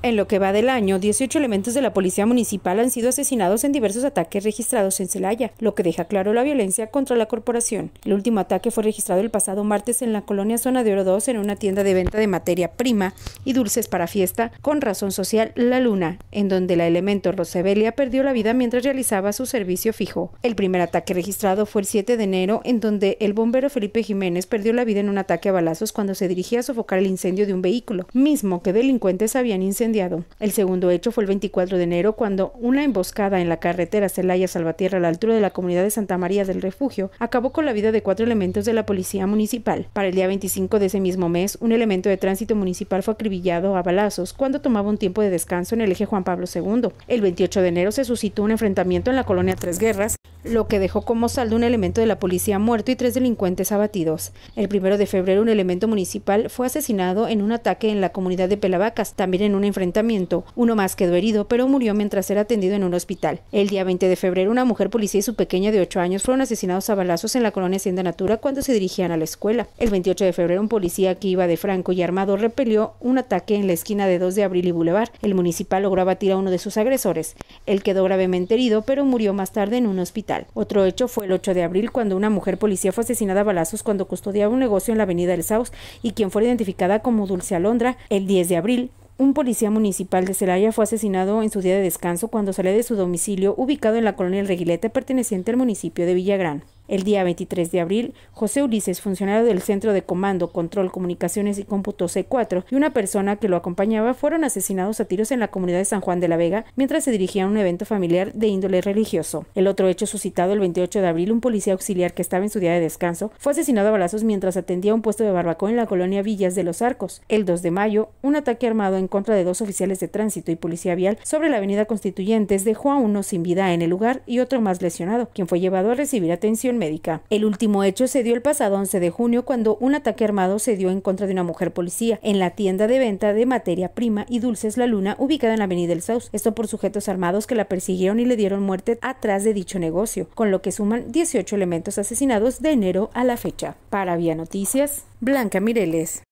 En lo que va del año, 18 elementos de la Policía Municipal han sido asesinados en diversos ataques registrados en Celaya, lo que deja claro la violencia contra la corporación. El último ataque fue registrado el pasado martes en la colonia Zona de Oro 2 en una tienda de venta de materia prima y dulces para fiesta con razón social La Luna, en donde la elemento Rosebelia perdió la vida mientras realizaba su servicio fijo. El primer ataque registrado fue el 7 de enero, en donde el bombero Felipe Jiménez perdió la vida en un ataque a balazos cuando se dirigía a sofocar el incendio de un vehículo, mismo que delincuentes habían incendiado el segundo hecho fue el 24 de enero cuando una emboscada en la carretera Celaya-Salvatierra a la altura de la comunidad de Santa María del Refugio acabó con la vida de cuatro elementos de la policía municipal. Para el día 25 de ese mismo mes, un elemento de tránsito municipal fue acribillado a balazos cuando tomaba un tiempo de descanso en el eje Juan Pablo II. El 28 de enero se suscitó un enfrentamiento en la colonia Tres Guerras lo que dejó como saldo un elemento de la policía muerto y tres delincuentes abatidos. El primero de febrero, un elemento municipal fue asesinado en un ataque en la comunidad de Pelavacas, también en un enfrentamiento. Uno más quedó herido, pero murió mientras era atendido en un hospital. El día 20 de febrero, una mujer policía y su pequeña de 8 años fueron asesinados a balazos en la colonia Hacienda Natura cuando se dirigían a la escuela. El 28 de febrero, un policía que iba de franco y armado repelió un ataque en la esquina de 2 de abril y Boulevard. El municipal logró abatir a uno de sus agresores. Él quedó gravemente herido, pero murió más tarde en un hospital. Otro hecho fue el 8 de abril cuando una mujer policía fue asesinada a balazos cuando custodiaba un negocio en la avenida del Saus y quien fue identificada como Dulce Alondra. El 10 de abril, un policía municipal de Celaya fue asesinado en su día de descanso cuando salía de su domicilio ubicado en la colonia El Reguilete perteneciente al municipio de Villagrán. El día 23 de abril, José Ulises, funcionario del Centro de Comando, Control, Comunicaciones y Cómputo C4, y una persona que lo acompañaba fueron asesinados a tiros en la comunidad de San Juan de la Vega mientras se dirigían a un evento familiar de índole religioso. El otro hecho suscitado el 28 de abril, un policía auxiliar que estaba en su día de descanso fue asesinado a balazos mientras atendía un puesto de barbacoa en la colonia Villas de los Arcos. El 2 de mayo, un ataque armado en contra de dos oficiales de tránsito y policía vial sobre la avenida Constituyentes dejó a uno sin vida en el lugar y otro más lesionado, quien fue llevado a recibir atención médica. El último hecho se dio el pasado 11 de junio cuando un ataque armado se dio en contra de una mujer policía en la tienda de venta de materia prima y dulces La Luna ubicada en la Avenida del south Esto por sujetos armados que la persiguieron y le dieron muerte atrás de dicho negocio, con lo que suman 18 elementos asesinados de enero a la fecha. Para Vía Noticias, Blanca Mireles.